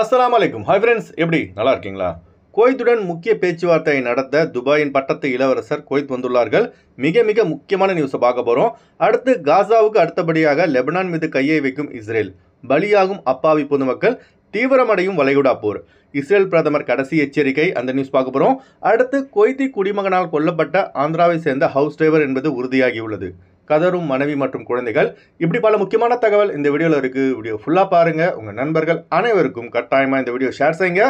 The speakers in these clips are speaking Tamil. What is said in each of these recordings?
அஸ்லாம் வலைக்கும் ஹை ஃப்ரெண்ட்ஸ் எப்படி நல்லா இருக்கீங்களா கோய்த்துடன் முக்கிய பேச்சுவார்த்தை நடத்த துபாயின் பட்டத்து இளவரசர் கோய்த் வந்துள்ளார்கள் மிக மிக முக்கியமான நியூஸை பார்க்க போகிறோம் அடுத்து காசாவுக்கு அடுத்தபடியாக லெபனான் மீது கையை வைக்கும் இஸ்ரேல் பலியாகும் அப்பாவி பொதுமக்கள் தீவிரமடையும் வளைகுடா போர் இஸ்ரேல் பிரதமர் கடைசி எச்சரிக்கை அந்த நியூஸ் பார்க்க போகிறோம் அடுத்து கொய்தி குடிமகனால் கொல்லப்பட்ட ஆந்திராவை சேர்ந்த ஹவுஸ் டிரைவர் என்பது உறுதியாகியுள்ளது கதரும் மனைவி மற்றும் குழந்தைகள் இப்படி பல முக்கியமான தகவல் இந்த வீடியோவில் இருக்குது வீடியோ ஃபுல்லாக பாருங்கள் உங்கள் நண்பர்கள் அனைவருக்கும் கட்டாயமாக இந்த வீடியோ ஷேர் செய்யுங்க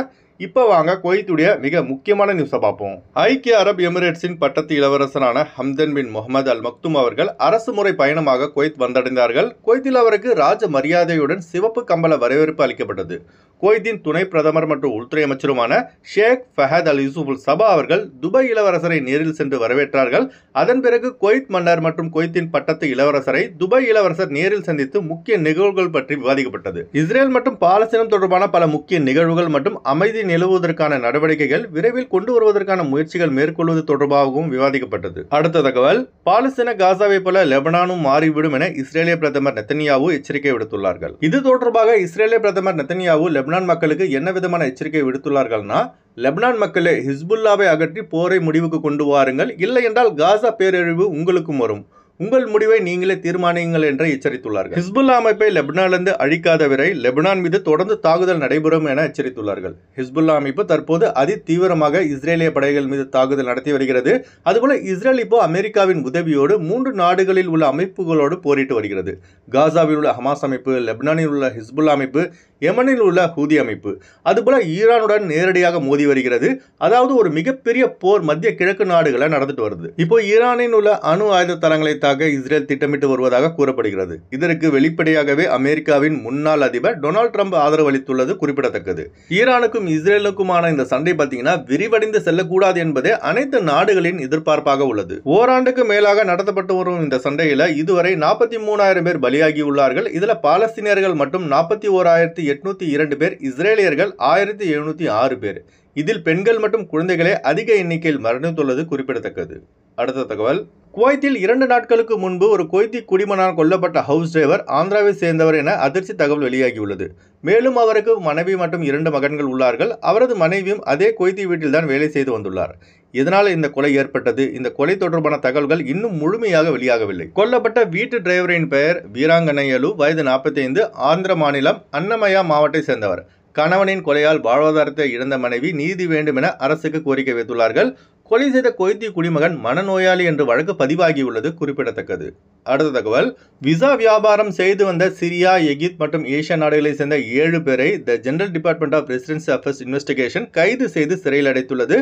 இப்போ வாங்க குவைத்துடைய மிக முக்கியமான நியூஸை பார்ப்போம் ஐக்கிய அரப் எமிரேட்ஸின் பட்டத்து இளவரசரான ஹம்தன் பின் முகமது அல் மக்தும் அவர்கள் அரசு முறை பயணமாக குவைத் வந்தடைந்தார்கள் குவைத்தில் அவருக்கு ராஜ மரியாதையுடன் சிவப்பு கம்பள வரவேற்பு அளிக்கப்பட்டது குவைத்தின் துணை பிரதமர் மற்றும் உள்துறை அமைச்சருமான ஷேக் ஃபஹத் அல் யூசுஃபுல் சபா அவர்கள் துபாய் இளவரசரை நேரில் சென்று வரவேற்றார்கள் அதன் பிறகு குவைத் மன்னர் மற்றும் குவைத்தின் பட்டத்து இளவரசரை துபாய் இளவரசர் நேரில் சந்தித்து முக்கிய நிகழ்வுகள் பற்றி விவாதிக்கப்பட்டது இஸ்ரேல் மற்றும் பாலஸ்தீனம் தொடர்பான பல முக்கிய நிகழ்வுகள் மற்றும் அமைதி நிலவுவதற்கான நடவடிக்கைகள் விரைவில் கொண்டு வருவதற்கான முயற்சிகள் மேற்கொள்வது தொடர்பாகவும் விவாதிக்கப்பட்டது அடுத்த தகவல் பாலஸ்தீன காசாவை போல லெபனானும் மாறிவிடும் என இஸ்ரேலிய பிரதமர் நெத்தனியாவு எச்சரிக்கை விடுத்துள்ளார்கள் இது தொடர்பாக இஸ்ரேலிய பிரதமர் நெத்தனியாவு லெபனான் மக்களுக்கு என்ன விதமான எச்சரிக்கை விடுத்துள்ளார்கள்னா லெபனான் மக்களே ஹிஸ்புல்லாவை அகற்றி போரை முடிவுக்கு கொண்டு வாருங்கள் இல்லை என்றால் காசா பேரழிவு உங்களுக்கும் வரும் உங்கள் முடிவை நீங்களே தீர்மானியுங்கள் என்று எச்சரித்துள்ளார்கள் ஹிஸ்புல்லா அமைப்பை லெபனானிலிருந்து அழிக்காத வரை லெபனான் மீது தொடர்ந்து தாக்குதல் நடைபெறும் என எச்சரித்துள்ளார்கள் ஹிஸ்புல்லா அமைப்பு தற்போது அதி தீவிரமாக இஸ்ரேலிய படைகள் மீது தாக்குதல் நடத்தி வருகிறது அதுபோல இஸ்ரேல் இப்போ அமெரிக்காவின் உதவியோடு மூன்று நாடுகளில் உள்ள அமைப்புகளோடு போரிட்டு வருகிறது காசாவில் உள்ள ஹமாஸ் அமைப்பு லெபனானில் உள்ள ஹிஸ்புல்லா அமைப்பு யமனில் உள்ள ஹூதி அமைப்பு அதுபோல ஈரானுடன் நேரடியாக மோதி வருகிறது அதாவது ஒரு மிகப்பெரிய போர் மத்திய கிழக்கு நாடுகளை நடந்துட்டு வருது இப்போ ஈரானில் உள்ள அணு ஆயுத தளங்களை தாக்க இஸ்ரேல் திட்டமிட்டு வருவதாக கூறப்படுகிறது இதற்கு வெளிப்படையாகவே அமெரிக்காவின் முன்னாள் அதிபர் டொனால்டு ட்ரம்ப் ஆதரவு அளித்துள்ளது குறிப்பிடத்தக்கது ஈரானுக்கும் இஸ்ரேலுக்குமான இந்த சண்டை பார்த்தீங்கன்னா விரிவடைந்து செல்லக்கூடாது என்பதே அனைத்து நாடுகளின் எதிர்பார்ப்பாக உள்ளது ஓராண்டுக்கு மேலாக நடத்தப்பட்டு வரும் இந்த சண்டையில இதுவரை நாற்பத்தி மூணாயிரம் பேர் பலியாகி உள்ளார்கள் இதுல பாலஸ்தீனியர்கள் மட்டும் நாற்பத்தி ஓராயிரத்தி எட்நூற்றி இரண்டு பேர் இஸ்ரேலியர்கள் ஆயிரத்தி எழுநூற்றி ஆறு பேர் இதில் பெண்கள் மற்றும் குழந்தைகளே அதிக எண்ணிக்கையில் மரணித்துள்ளது குறிப்பிடத்தக்கது அடுத்த தகவல் குவைத்தில் இரண்டு நாட்களுக்கு முன்பு ஒரு குவைத்தி குடிமனால் கொல்லப்பட்ட ஹவுஸ் டிரைவர் ஆந்திராவை சேர்ந்தவர் என அதிர்ச்சி தகவல் வெளியாகியுள்ளது மேலும் அவருக்கு மனைவி மற்றும் இரண்டு மகன்கள் உள்ளார்கள் அவரது மனைவியும் அதே குவைத்தி வீட்டில்தான் வேலை செய்து வந்துள்ளார் இதனால் இந்த கொலை ஏற்பட்டது இந்த கொலை தொடர்பான தகவல்கள் இன்னும் முழுமையாக வெளியாகவில்லை கொல்லப்பட்ட வீட்டு டிரைவரின் பெயர் வீராங்கனையலு வயது நாற்பத்தைந்து ஆந்திர மாநிலம் அன்னமயா மாவட்டத்தை சேர்ந்தவர் கணவனின் கொலையால் வாழ்வாதாரத்தை இழந்த மனைவி நீதி வேண்டும் என அரசுக்கு கோரிக்கை வைத்துள்ளார்கள் கொலை செய்த கொய்தி குடிமகன் மனநோயாளி என்று வழக்கு பதிவாகியுள்ளது குறிப்பிடத்தக்கது அடுத்த தகவல் விசா வியாபாரம் செய்து வந்த சிரியா எகிப்த் மற்றும் ஏசிய நாடுகளை சேர்ந்த ஏழு பேரை the General Department of Residency Affairs investigation கைது செய்து சிறையில் அடைத்துள்ளது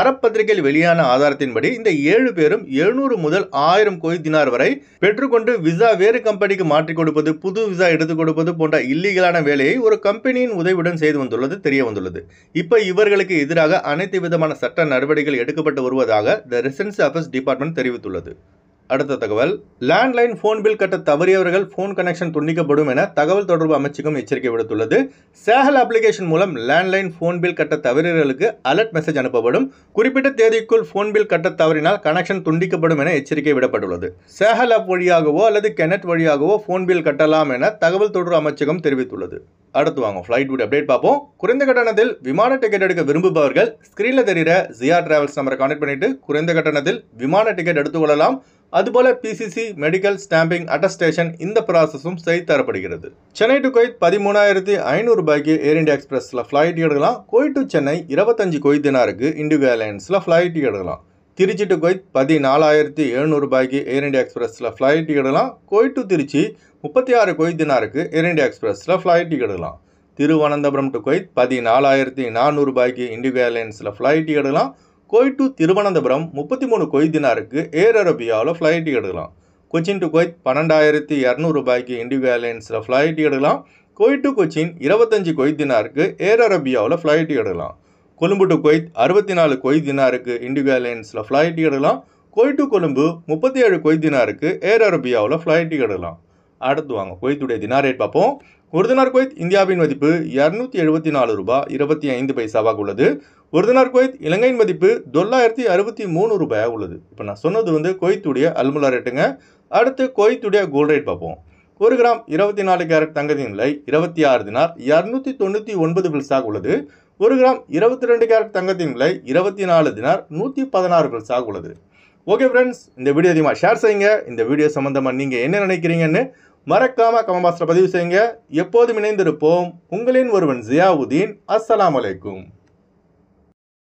அறப்பத்திரிகையில் வெளியான ஆதாரத்தின்படி இந்த ஏழு பேரும் எழுநூறு முதல் ஆயிரம் கோடி தினார் வரை பெற்றுக்கொண்டு விசா வேறு கம்பெனிக்கு மாற்றிக் கொடுப்பது புது விசா எடுத்துக் கொடுப்பது போன்ற இல்லீகலான வேலையை ஒரு கம்பெனியின் உதவியுடன் செய்து வந்துள்ளது தெரிய வந்துள்ளது இப்ப இவர்களுக்கு எதிராக அனைத்து விதமான சட்ட நடவடிக்கைகள் எடுக்க வழங்கப்பட்டு வருவதாக த ரெசிடென்சி அஃபேர்ஸ் டிபார்ட்மெண்ட் தெரிவித்துள்ளது அடுத்த தகவல் லேண்ட்லைன் ஃபோன் பில் கட்ட தவறியவர்கள் ஃபோன் கனெக்ஷன் துண்டிக்கப்படும் என தகவல் தொடர்பு அமைச்சகம் எச்சரிக்கை விடுத்துள்ளது சேகல் அப்ளிகேஷன் மூலம் லேண்ட்லைன் ஃபோன் பில் கட்ட தவறியவர்களுக்கு அலர்ட் மெசேஜ் அனுப்பப்படும் குறிப்பிட்ட தேதிக்குள் ஃபோன் பில் கட்ட தவறினால் கனெக்ஷன் துண்டிக்கப்படும் என எச்சரிக்கை விடப்பட்டுள்ளது சேகல் அப் வழியாகவோ அல்லது கெனட் வழியாகவோ ஃபோன் பில் கட்டலாம் என தகவல் தொடர்பு அமைச்சகம் தெரிவித்துள்ளது அடுத்து வாங்க ஃப்ளைட் வீட் அப்டேட் பார்ப்போம் குறைந்த கட்டணத்தில் விமான டிக்கெட் எடுக்க விரும்புபவர்கள் ஸ்க்ரீனில் தெரிகிற ஜியா டிராவல்ஸ் நம்பரை கான்டெக்ட் பண்ணிட்டு குறைந்த கட்டணத்தில் விமான டிக்கெட் எடுத்துக்கொள்ளலாம் அதுபோல பிசிசி மெடிக்கல் ஸ்டாம்பிங் அட்டஸ்டேஷன் இந்த ப்ராசஸும் செய்து தரப்படுகிறது சென்னை டு கொய்த் பதிமூணாயிரத்தி ஐநூறு ரூபாய்க்கு ஏர் இண்டியா எக்ஸ்பிரஸில் ஃப்ளைட் எடுக்கலாம் கோய் டு சென்னை இருபத்தஞ்சு கொய்த் தினாருக்கு இண்டிகோ ஏர்லைன்ஸில் ஃப்ளைட் எடுக்கலாம் திருச்சி டு கொய்த் பதினாலாயிரத்தி எழுநூறுபாய்க்கு ஏர் இண்டியா எக்ஸ்பிரஸில் ஃப்ளைட் எடுக்கலாம் கோய் டு திருச்சி முப்பத்தி ஆறு கொய்த் தினாருக்கு ஏர் இண்டியா எக்ஸ்பிரஸில் ஃப்ளைட் எடுக்கலாம் திருவனந்தபுரம் டு கொய்த் பதினாலாயிரத்தி நானூறுபாய்க்கு இண்டிகோ ஏர்லைன்ஸில் ஃப்ளைட் எடுக்கலாம் கோய் டு திருவனந்தபுரம் முப்பத்தி மூணு கொய்த் தினாருக்கு ஏர் அரேபியாவில் ஃப்ளைட் எடுக்கலாம் கொச்சின் டு கொய்த் பன்னெண்டாயிரத்தி இரநூறுபாய்க்கு இண்டிகோ ஏர்லைன்ஸில் ஃப்ளைட் எடுக்கலாம் கோய் டு கொச்சின் இருபத்தஞ்சி கொய்த் தினாருக்கு ஏர் அரேபியாவில் ஃப்ளைட் எடுக்கலாம் கொழும்பு டு கொய்த் அறுபத்தி நாலு கொய்த் தினாருக்கு இண்டிகோ ஏர்லைன்ஸில் ஃப்ளைட் எடுக்கலாம் கொய் டு கொழும்பு முப்பத்தி ஏழு கொய்த் தினாருக்கு ஏர் அரபியாவில் ஃப்ளைட் எடுக்கலாம் அடுத்து வாங்க கொய்த்துடைய தினா ரேட் பார்ப்போம் ஒரு தினார் கொய்த் இந்தியாவின் மதிப்பு இரநூத்தி எழுபத்தி நாலு ரூபாய் இருபத்தி ஐந்து பைசாவாக உள்ளது ஒரு தினார் கொய்த் இலங்கையின் மதிப்பு தொள்ளாயிரத்தி அறுபத்தி மூணு ரூபாயாக உள்ளது இப்போ நான் சொன்னது வந்து கொய்த்துடைய அல்முலா ரேட்டுங்க அடுத்து கொய்த்துடைய கோல்ட் ரேட் பார்ப்போம் ஒரு கிராம் இருபத்தி நாலு கேரட் தங்கத்தின் விலை இருபத்தி ஆறு தினார் இரநூத்தி தொண்ணூற்றி ஒன்பது பில்ஸாக உள்ளது ஒரு கிராம் இருபத்தி ரெண்டு கேரட் தங்கத்தின் விலை இருபத்தி நாலு தினார் நூற்றி பதினாறு பைசாக உள்ளது ஓகே ஃப்ரெண்ட்ஸ் இந்த வீடியோ அதிகமாக ஷேர் செய்யுங்க இந்த வீடியோ சம்மந்தமாக நீங்கள் என்ன நினைக்கிறீங்கன்னு மறக்காமல் கமபாஸ்டர் பதிவு செய்யுங்க எப்போதும் இணைந்திருப்போம் உங்களின் ஒருவன் ஜியாவுதீன் அஸ்லாம் வலைக்கும்